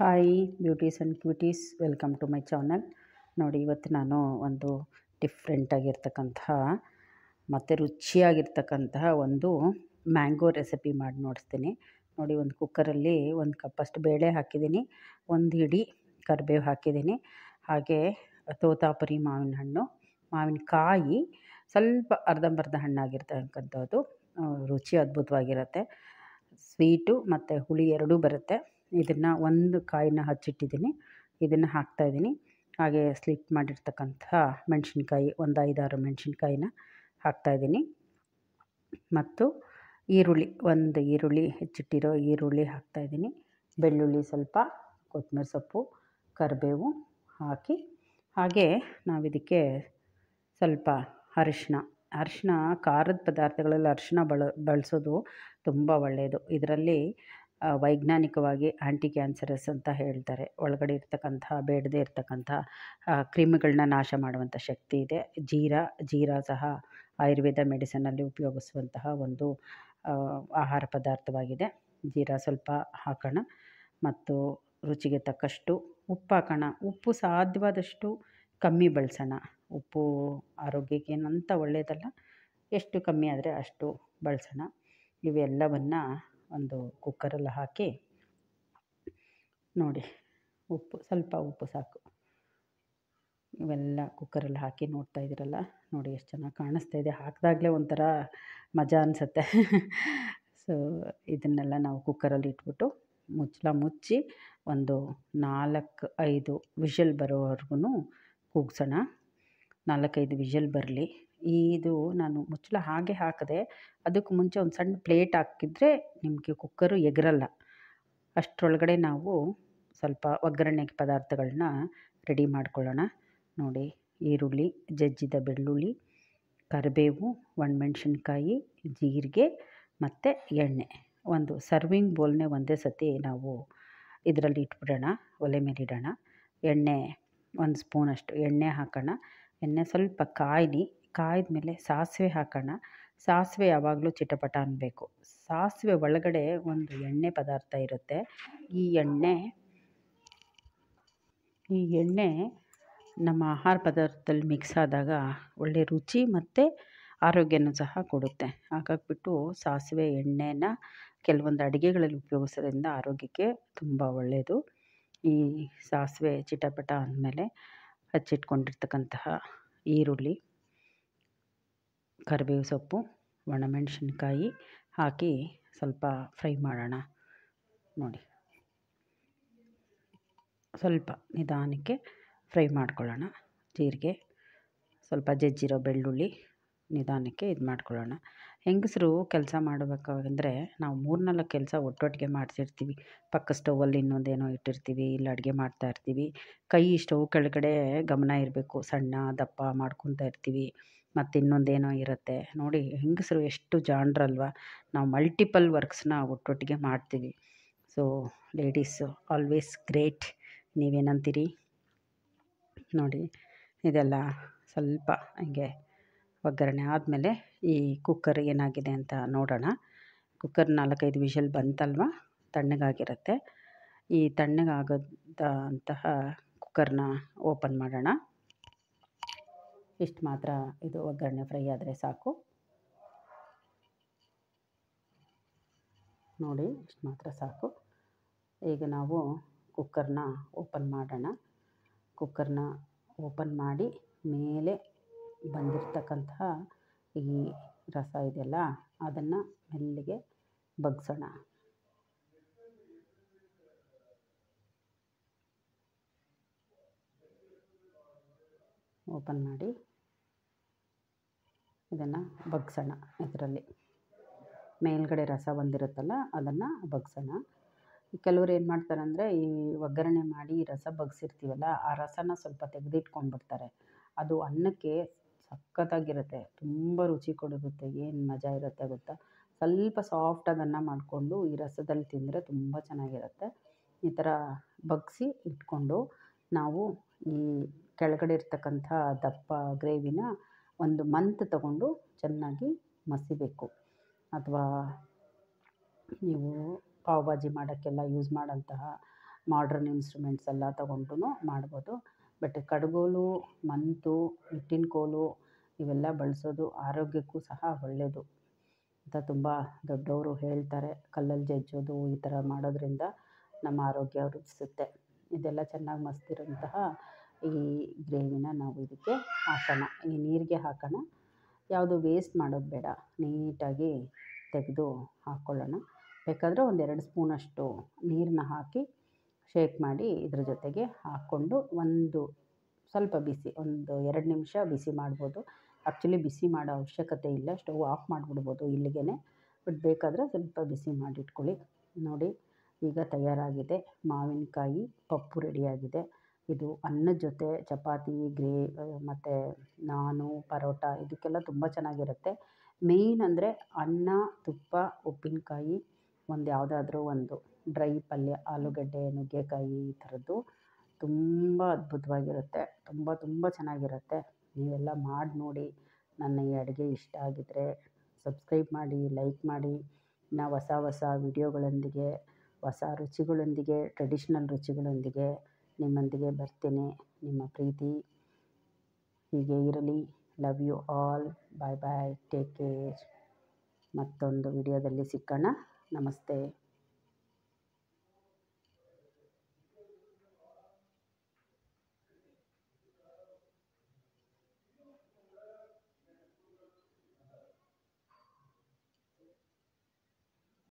hi beauties and cuties welcome to my channel ನೋಡಿ ಇವತ್ತು ನಾನು ಒಂದು ಡಿಫ್ರೆಂಟಾಗಿರ್ತಕ್ಕಂತಹ ಮತ್ತು ರುಚಿಯಾಗಿರ್ತಕ್ಕಂತಹ ಒಂದು ಮ್ಯಾಂಗೋ ರೆಸಿಪಿ ಮಾಡಿ ನೋಡಿಸ್ತೀನಿ ನೋಡಿ ಒಂದು ಕುಕ್ಕರಲ್ಲಿ ಒಂದು ಕಪ್ಪಷ್ಟು ಬೇಳೆ ಹಾಕಿದ್ದೀನಿ ಒಂದು ಹಿಡಿ ಕರಿಬೇವು ಹಾಕಿದ್ದೀನಿ ಹಾಗೆ ತೋತಾಪುರಿ ಮಾವಿನ ಹಣ್ಣು ಮಾವಿನಕಾಯಿ ಸ್ವಲ್ಪ ಅರ್ಧಂಬರ್ಧ ಹಣ್ಣಾಗಿರ್ತಕ್ಕಂಥದ್ದು ರುಚಿ ಅದ್ಭುತವಾಗಿರುತ್ತೆ ಸ್ವೀಟು ಮತ್ತು ಹುಳಿ ಎರಡೂ ಬರುತ್ತೆ ಇದನ್ನು ಒಂದು ಕಾಯಿನ ಹಚ್ಚಿಟ್ಟಿದ್ದೀನಿ ಇದನ್ನು ಹಾಕ್ತಾಯಿದ್ದೀನಿ ಹಾಗೆ ಸ್ಲಿಪ್ ಮಾಡಿರ್ತಕ್ಕಂಥ ಮೆಣಸಿನ್ಕಾಯಿ ಒಂದು ಐದಾರು ಮೆಣಸಿನ್ಕಾಯಿನ ಹಾಕ್ತಾಯಿದ್ದೀನಿ ಮತ್ತು ಈರುಳ್ಳಿ ಒಂದು ಈರುಳ್ಳಿ ಹೆಚ್ಚಿಟ್ಟಿರೋ ಈರುಳ್ಳಿ ಹಾಕ್ತಾಯಿದ್ದೀನಿ ಬೆಳ್ಳುಳ್ಳಿ ಸ್ವಲ್ಪ ಕೊತ್ತಂಬರಿ ಸೊಪ್ಪು ಕರಿಬೇವು ಹಾಕಿ ಹಾಗೆ ನಾವಿದಕ್ಕೆ ಸ್ವಲ್ಪ ಅರಿಶಿನ ಅರಿಶಿನ ಖಾರದ ಪದಾರ್ಥಗಳಲ್ಲಿ ಅರಿಶಿನ ಬಳ ಬಳಸೋದು ತುಂಬ ಒಳ್ಳೆಯದು ಇದರಲ್ಲಿ ವೈಜ್ಞಾನಿಕವಾಗಿ ಆ್ಯಂಟಿ ಕ್ಯಾನ್ಸರಸ್ ಅಂತ ಹೇಳ್ತಾರೆ ಒಳಗಡೆ ಇರ್ತಕ್ಕಂಥ ಬೇಡದೇ ಇರ್ತಕ್ಕಂಥ ಕ್ರಿಮಿಗಳನ್ನ ನಾಶ ಮಾಡುವಂಥ ಶಕ್ತಿ ಇದೆ ಜೀರಾ ಜೀರಾ ಸಹ ಆಯುರ್ವೇದ ಮೆಡಿಸಿನಲ್ಲಿ ಉಪಯೋಗಿಸುವಂತಹ ಒಂದು ಆಹಾರ ಪದಾರ್ಥವಾಗಿದೆ ಜೀರಾ ಸ್ವಲ್ಪ ಹಾಕೋಣ ಮತ್ತು ರುಚಿಗೆ ತಕ್ಕಷ್ಟು ಉಪ್ಪು ಹಾಕೋಣ ಉಪ್ಪು ಸಾಧ್ಯವಾದಷ್ಟು ಕಮ್ಮಿ ಬಳಸೋಣ ಉಪ್ಪು ಆರೋಗ್ಯಕ್ಕೆ ಒಳ್ಳೆಯದಲ್ಲ ಎಷ್ಟು ಕಮ್ಮಿ ಆದರೆ ಅಷ್ಟು ಬಳಸೋಣ ಇವೆಲ್ಲವನ್ನು ಒಂದು ಕುಕ್ಕರಲ್ಲಿ ಹಾಕಿ ನೋಡಿ ಉಪ್ಪು ಸ್ವಲ್ಪ ಉಪ್ಪು ಸಾಕು ಇವೆಲ್ಲ ಕುಕ್ಕರಲ್ಲಿ ಹಾಕಿ ನೋಡ್ತಾ ಇದ್ದೀರಲ್ಲ ನೋಡಿ ಎಷ್ಟು ಚೆನ್ನಾಗಿ ಕಾಣಿಸ್ತಾ ಇದೆ ಹಾಕಿದಾಗಲೇ ಒಂಥರ ಮಜಾ ಅನಿಸುತ್ತೆ ಸೊ ಇದನ್ನೆಲ್ಲ ನಾವು ಕುಕ್ಕರಲ್ಲಿ ಇಟ್ಬಿಟ್ಟು ಮುಚ್ಚಲ ಮುಚ್ಚಿ ಒಂದು ನಾಲ್ಕು ಐದು ವಿಷಲ್ ಬರೋವರೆಗೂ ಕೂಗ್ಸೋಣ ನಾಲ್ಕೈದು ವಿಷಲ್ ಬರಲಿ ಇದು ನಾನು ಮುಚ್ಚಳ ಹಾಗೆ ಹಾಕಿದೆ ಅದಕ್ಕೆ ಮುಂಚೆ ಒಂದು ಸಣ್ಣ ಪ್ಲೇಟ್ ಹಾಕಿದರೆ ನಿಮಗೆ ಕುಕ್ಕರು ಎಗರಲ್ಲ ಅಷ್ಟರೊಳಗಡೆ ನಾವು ಸ್ವಲ್ಪ ಒಗ್ಗರಣೆ ಪದಾರ್ಥಗಳನ್ನ ರೆಡಿ ಮಾಡ್ಕೊಳ್ಳೋಣ ನೋಡಿ ಈರುಳ್ಳಿ ಜಜ್ಜಿದ ಬೆಳ್ಳುಳ್ಳಿ ಕರಿಬೇವು ಒಣಮೆಣ್ಸಿನ್ಕಾಯಿ ಜೀರಿಗೆ ಮತ್ತು ಎಣ್ಣೆ ಒಂದು ಸರ್ವಿಂಗ್ ಬೋಲ್ನೇ ಒಂದೇ ಸತಿ ನಾವು ಇದರಲ್ಲಿ ಇಟ್ಬಿಡೋಣ ಒಲೆ ಮೇಲೆ ಇಡೋಣ ಎಣ್ಣೆ ಒಂದು ಸ್ಪೂನಷ್ಟು ಎಣ್ಣೆ ಹಾಕೋಣ ಎಣ್ಣೆ ಸ್ವಲ್ಪ ಕಾಯಲಿ ಕಾಯ್ದ ಮೇಲೆ ಸಾಸಿವೆ ಹಾಕೋಣ ಸಾಸಿವೆ ಯಾವಾಗಲೂ ಚಿಟಪಟ ಅನ್ನಬೇಕು ಸಾಸಿವೆ ಒಳಗಡೆ ಒಂದು ಎಣ್ಣೆ ಪದಾರ್ಥ ಇರುತ್ತೆ ಈ ಎಣ್ಣೆ ಈ ಎಣ್ಣೆ ನಮ್ಮ ಆಹಾರ ಪದಾರ್ಥದಲ್ಲಿ ಮಿಕ್ಸ್ ಆದಾಗ ಒಳ್ಳೆ ರುಚಿ ಮತ್ತು ಆರೋಗ್ಯನೂ ಸಹ ಕೊಡುತ್ತೆ ಹಾಗಾಗ್ಬಿಟ್ಟು ಸಾಸಿವೆ ಎಣ್ಣೆನ ಕೆಲವೊಂದು ಅಡುಗೆಗಳಲ್ಲಿ ಉಪಯೋಗಿಸೋದ್ರಿಂದ ಆರೋಗ್ಯಕ್ಕೆ ತುಂಬ ಒಳ್ಳೆಯದು ಈ ಸಾಸಿವೆ ಚಿಟಪಟ ಅಂದಮೇಲೆ ಹಚ್ಚಿಟ್ಕೊಂಡಿರ್ತಕ್ಕಂತಹ ಈರುಳ್ಳಿ ಕರಿಬೇವು ಸೊಪ್ಪು ಒಣಮೆಣಸಿನ್ಕಾಯಿ ಹಾಕಿ ಸ್ವಲ್ಪ ಫ್ರೈ ಮಾಡೋಣ ನೋಡಿ ಸ್ವಲ್ಪ ನಿಧಾನಕ್ಕೆ ಫ್ರೈ ಮಾಡ್ಕೊಳ್ಳೋಣ ಜೀರಿಗೆ ಸ್ವಲ್ಪ ಜಜ್ಜಿರೋ ಬೆಳ್ಳುಳ್ಳಿ ನಿಧಾನಕ್ಕೆ ಇದು ಮಾಡ್ಕೊಳ್ಳೋಣ ಹೆಂಗಸರು ಕೆಲಸ ಮಾಡಬೇಕಾದ್ರೆ ನಾವು ಮೂರ್ನಾಲ್ಕು ಕೆಲಸ ಒಟ್ಟೊಟ್ಟಿಗೆ ಮಾಡ್ತಿರ್ತೀವಿ ಪಕ್ಕ ಸ್ಟೌವಲ್ಲಿ ಇನ್ನೊಂದೇನೋ ಇಟ್ಟಿರ್ತೀವಿ ಇಲ್ಲ ಅಡುಗೆ ಮಾಡ್ತಾಯಿರ್ತೀವಿ ಕೈ ಸ್ಟವ್ ಕೆಳಗಡೆ ಗಮನ ಇರಬೇಕು ಸಣ್ಣ ದಪ್ಪ ಮಾಡ್ಕೊತಾ ಇರ್ತೀವಿ ಮತ್ತು ಇನ್ನೊಂದೇನೋ ಇರುತ್ತೆ ನೋಡಿ ಹೆಂಗಸರು ಎಷ್ಟು ಜಾಣರಲ್ವ ನಾವು ಮಲ್ಟಿಪಲ್ ವರ್ಕ್ಸ್ನ ಒಟ್ಟೊಟ್ಟಿಗೆ ಮಾಡ್ತೀವಿ ಸೊ ಲೇಡೀಸು ಆಲ್ವೇಸ್ ಗ್ರೇಟ್ ನೀವೇನಂತೀರಿ ನೋಡಿ ಇದೆಲ್ಲ ಸ್ವಲ್ಪ ಹಂಗೆ ಒಗ್ಗರಣೆ ಆದಮೇಲೆ ಈ ಕುಕ್ಕರ್ ಏನಾಗಿದೆ ಅಂತ ನೋಡೋಣ ಕುಕ್ಕರ್ ನಾಲ್ಕೈದು ವಿಷಲ್ ಬಂತಲ್ವ ತಣ್ಣಗಾಗಿರುತ್ತೆ ಈ ತಣ್ಣಗಾಗದ ಅಂತಹ ಕುಕ್ಕರ್ನ ಓಪನ್ ಮಾಡೋಣ ಇಷ್ಟು ಮಾತ್ರ ಇದು ಒಗ್ಗರಣೆ ಫ್ರೈ ಆದರೆ ಸಾಕು ನೋಡಿ ಇಷ್ಟು ಮಾತ್ರ ಸಾಕು ಈಗ ನಾವು ಕುಕ್ಕರ್ನ ಓಪನ್ ಮಾಡೋಣ ಕುಕ್ಕರ್ನ ಓಪನ್ ಮಾಡಿ ಮೇಲೆ ಬಂದಿರತಕ್ಕಂತಹ ಈ ರಸ ಇದೆಯಲ್ಲ ಅದನ್ನು ಮೆಲ್ಲಿಗೆ ಬಗ್ಸೋಣ ಓಪನ್ ಮಾಡಿ ಇದನ್ನು ಬಗ್ಸೋಣ ಇದರಲ್ಲಿ ಮೇಲ್ಗಡೆ ರಸ ಬಂದಿರುತ್ತಲ್ಲ ಅದನ್ನು ಬಗ್ಸೋಣ ಕೆಲವರು ಏನು ಮಾಡ್ತಾರೆ ಅಂದರೆ ಈ ಒಗ್ಗರಣೆ ಮಾಡಿ ರಸ ಬಗ್ಸಿರ್ತೀವಲ್ಲ ಆ ರಸನ ಸ್ವಲ್ಪ ತೆಗೆದಿಟ್ಕೊಂಡ್ಬಿಡ್ತಾರೆ ಅದು ಅನ್ನಕ್ಕೆ ಸಕ್ಕತ್ತಾಗಿರುತ್ತೆ ತುಂಬ ರುಚಿ ಕೊಡುತ್ತೆ ಏನು ಮಜಾ ಇರುತ್ತೆ ಗೊತ್ತಾ ಸ್ವಲ್ಪ ಸಾಫ್ಟ್ ಅನ್ನ ಮಾಡಿಕೊಂಡು ಈ ರಸದಲ್ಲಿ ತಿಂದರೆ ತುಂಬ ಚೆನ್ನಾಗಿರುತ್ತೆ ಈ ಥರ ಬಗ್ಸಿ ಇಟ್ಕೊಂಡು ನಾವು ಈ ಕೆಳಗಡೆ ಇರ್ತಕ್ಕಂಥ ದಪ್ಪ ಗ್ರೇವಿನ ಒಂದು ಮಂತ್ ತಗೊಂಡು ಚೆನ್ನಾಗಿ ಮಸಿಬೇಕು ಅಥವಾ ನೀವು ಪಾವ್ ಭಾಜಿ ಮಾಡೋಕ್ಕೆಲ್ಲ ಯೂಸ್ ಮಾಡೋಂತಹ ಮಾಡ್ರನ್ ಇನ್ಸ್ಟ್ರುಮೆಂಟ್ಸ್ ಎಲ್ಲ ತಗೊಂಡು ಮಾಡ್ಬೋದು ಬಟ್ ಕಡ್ಗೋಲು ಮಂತು ಹಿಟ್ಟಿನ ಕೋಲು ಇವೆಲ್ಲ ಬಳಸೋದು ಆರೋಗ್ಯಕ್ಕೂ ಸಹ ಒಳ್ಳೆಯದು ಅಂತ ತುಂಬ ದೊಡ್ಡವರು ಹೇಳ್ತಾರೆ ಕಲ್ಲಲ್ಲಿ ಜಜ್ಜೋದು ಈ ಥರ ಮಾಡೋದ್ರಿಂದ ನಮ್ಮ ಆರೋಗ್ಯ ವೃದ್ಧಿಸುತ್ತೆ ಇದೆಲ್ಲ ಚೆನ್ನಾಗಿ ಮಸ್ತಿರೋಂತಹ ಈ ಗ್ರೇವಿನ ನಾವು ಇದಕ್ಕೆ ಹಾಕೋಣ ಈ ನೀರಿಗೆ ಹಾಕೋಣ ಯಾವುದು ವೇಸ್ಟ್ ಮಾಡೋದು ಬೇಡ ನೀಟಾಗಿ ತೆಗೆದು ಹಾಕ್ಕೊಳ್ಳೋಣ ಬೇಕಾದರೆ ಒಂದೆರಡು ಸ್ಪೂನಷ್ಟು ನೀರನ್ನ ಹಾಕಿ ಶೇಕ್ ಮಾಡಿ ಇದ್ರ ಜೊತೆಗೆ ಹಾಕ್ಕೊಂಡು ಒಂದು ಸ್ವಲ್ಪ ಬಿಸಿ ಒಂದು ಎರಡು ನಿಮಿಷ ಬಿಸಿ ಮಾಡ್ಬೋದು ಆ್ಯಕ್ಚುಲಿ ಬಿಸಿ ಮಾಡೋ ಅವಶ್ಯಕತೆ ಇಲ್ಲ ಸ್ಟವ್ ಆಫ್ ಮಾಡಿಬಿಡ್ಬೋದು ಇಲ್ಲಿಗೆ ಬಟ್ ಬೇಕಾದರೆ ಸ್ವಲ್ಪ ಬಿಸಿ ಮಾಡಿಟ್ಕೊಳ್ಳಿ ನೋಡಿ ಈಗ ತಯಾರಾಗಿದೆ ಮಾವಿನಕಾಯಿ ಪಪ್ಪು ರೆಡಿಯಾಗಿದೆ ಇದು ಅನ್ನದ ಜೊತೆ ಚಪಾತಿ ಗ್ರೇ ಮತ್ತು ನಾನು ಪರೋಟ ಇದಕ್ಕೆಲ್ಲ ತುಂಬ ಚೆನ್ನಾಗಿರುತ್ತೆ ಮೇಯ್ನ್ ಅಂದರೆ ಅನ್ನ ತುಪ್ಪ ಉಪ್ಪಿನಕಾಯಿ ಒಂದು ಯಾವುದಾದ್ರೂ ಒಂದು ಡ್ರೈ ಪಲ್ಯ ಆಲೂಗಡ್ಡೆ ನುಗ್ಗೆಕಾಯಿ ಈ ಥರದ್ದು ತುಂಬ ಅದ್ಭುತವಾಗಿರುತ್ತೆ ತುಂಬ ತುಂಬ ಚೆನ್ನಾಗಿರುತ್ತೆ ನೀವೆಲ್ಲ ಮಾಡಿ ನೋಡಿ ನನ್ನ ಈ ಅಡುಗೆ ಇಷ್ಟ ಆಗಿದ್ದರೆ ಸಬ್ಸ್ಕ್ರೈಬ್ ಮಾಡಿ ಲೈಕ್ ಮಾಡಿ ಇನ್ನು ಹೊಸ ಹೊಸ ವಿಡಿಯೋಗಳೊಂದಿಗೆ ಹೊಸ ರುಚಿಗಳೊಂದಿಗೆ ಟ್ರೆಡಿಷ್ನಲ್ ರುಚಿಗಳೊಂದಿಗೆ ನಿಮ್ಮೊಂದಿಗೆ ಬರ್ತೇನೆ ನಿಮ್ಮ ಪ್ರೀತಿ ಹೀಗೆ ಇರಲಿ love you all bye bye take care ಮತ್ತೊಂದು ವಿಡಿಯೋದಲ್ಲಿ ಸಿಕ್ಕೋಣ ನಮಸ್ತೆ